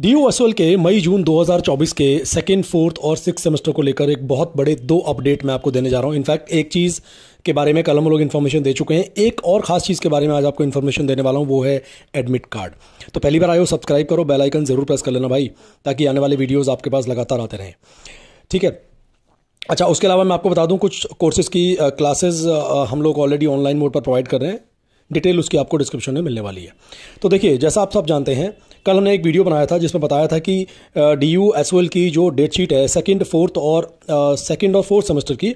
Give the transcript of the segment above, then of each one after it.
D you के मई जून 2024 के सेकेंड फोर्थ और सिक्स सेमेस्टर को लेकर एक बहुत बड़े दो अपडेट मैं आपको देने जा रहा हूँ इनफैक्ट एक चीज़ के बारे में कल हम लोग इन्फॉर्मेशन दे चुके हैं एक और खास चीज़ के बारे में आज आपको इन्फॉर्मेशन देने वाला हूँ वो है एडमिट कार्ड तो पहली बार आयो सब्सक्राइब करो बेल आइकन ज़रूर प्रेस कर लेना भाई ताकि आने वाले वीडियोज़ आपके पास लगातार आते रहें ठीक है अच्छा उसके अलावा मैं आपको बता दूं कुछ कोर्सेज़ की क्लासेस हम लोग ऑलरेडी ऑनलाइन मोड पर प्रोवाइड कर रहे हैं डिटेल उसकी आपको डिस्क्रिप्शन में मिलने वाली है तो देखिए जैसा आप सब जानते हैं कल हमने एक वीडियो बनाया था जिसमें बताया था कि डी यू एस की जो डेट शीट है सेकेंड फोर्थ और सेकेंड और फोर्थ सेमेस्टर की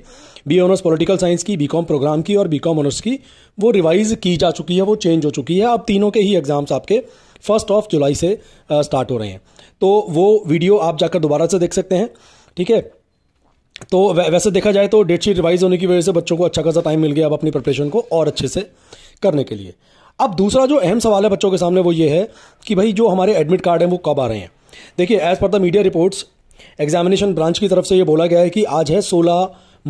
बी ऑनर्स पॉलिटिकल साइंस की बी कॉम प्रोग्राम की और बी कॉम ऑनर्स की वो रिवाइज की जा चुकी है वो चेंज हो चुकी है अब तीनों के ही एग्जाम्स आपके फर्स्ट ऑफ जुलाई से स्टार्ट हो रहे हैं तो वो वीडियो आप जाकर दोबारा से देख सकते हैं ठीक है तो वैसे देखा जाए तो डेट शीट रिवाइज होने की वजह से बच्चों को अच्छा खासा टाइम मिल गया अब अपनी प्रिपरेशन को और अच्छे से करने के लिए अब दूसरा जो अहम सवाल है बच्चों के सामने वो ये है कि भाई जो हमारे एडमिट कार्ड हैं वो कब आ रहे हैं देखिए as per the media reports examination branch की तरफ से ये बोला गया है कि आज है 16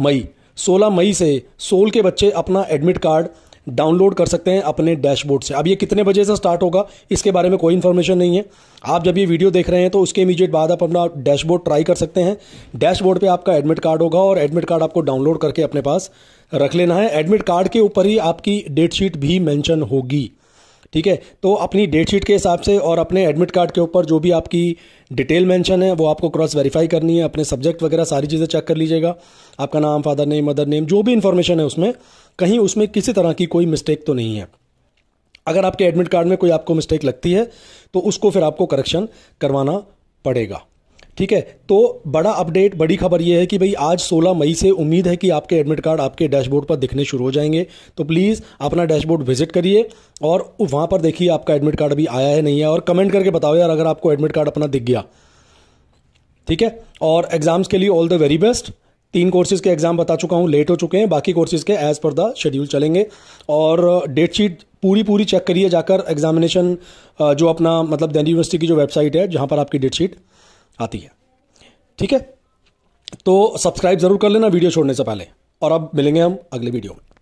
मई 16 मई से सोल के बच्चे अपना एडमिट कार्ड डाउनलोड कर सकते हैं अपने डैशबोर्ड से अब ये कितने बजे से स्टार्ट होगा इसके बारे में कोई इन्फॉर्मेशन नहीं है आप जब ये वीडियो देख रहे हैं तो उसके इमीडिएट बाद आप अपना डैशबोर्ड ट्राई कर सकते हैं डैशबोर्ड पर आपका एडमिट कार्ड होगा और एडमिट कार्ड आपको डाउनलोड करके अपने पास रख लेना है एडमिट कार्ड के ऊपर ही आपकी डेटशीट भी मैंशन होगी ठीक है तो अपनी डेटशीट के हिसाब से और अपने एडमिट कार्ड के ऊपर जो भी आपकी डिटेल मेंशन है वो आपको क्रॉस वेरीफाई करनी है अपने सब्जेक्ट वगैरह सारी चीज़ें चेक कर लीजिएगा आपका नाम फादर नेम मदर नेम जो भी इन्फॉर्मेशन है उसमें कहीं उसमें किसी तरह की कोई मिस्टेक तो नहीं है अगर आपके एडमिट कार्ड में कोई आपको मिस्टेक लगती है तो उसको फिर आपको करेक्शन करवाना पड़ेगा ठीक है तो बड़ा अपडेट बड़ी खबर यह है कि भाई आज 16 मई से उम्मीद है कि आपके एडमिट कार्ड आपके डैशबोर्ड पर दिखने शुरू हो जाएंगे तो प्लीज़ अपना डैशबोर्ड विजिट करिए और वहाँ पर देखिए आपका एडमिट कार्ड अभी आया है नहीं है और कमेंट करके बताओ यार अगर आपको एडमिट कार्ड अपना दिख गया ठीक है और एग्ज़ाम्स के लिए ऑल द वेरी बेस्ट तीन कोर्सेज के एग्जाम बता चुका हूँ लेट हो चुके हैं बाकी कोर्सेज के एज पर द शेड्यूल चलेंगे और डेट शीट पूरी पूरी चेक करिए जाकर एग्जामिनेशन uh, जो अपना मतलब दिल्ली यूनिवर्सिटी की जो वेबसाइट है जहाँ पर आपकी डेट शीट आती है ठीक है तो सब्सक्राइब जरूर कर लेना वीडियो छोड़ने से पहले और अब मिलेंगे हम अगले वीडियो में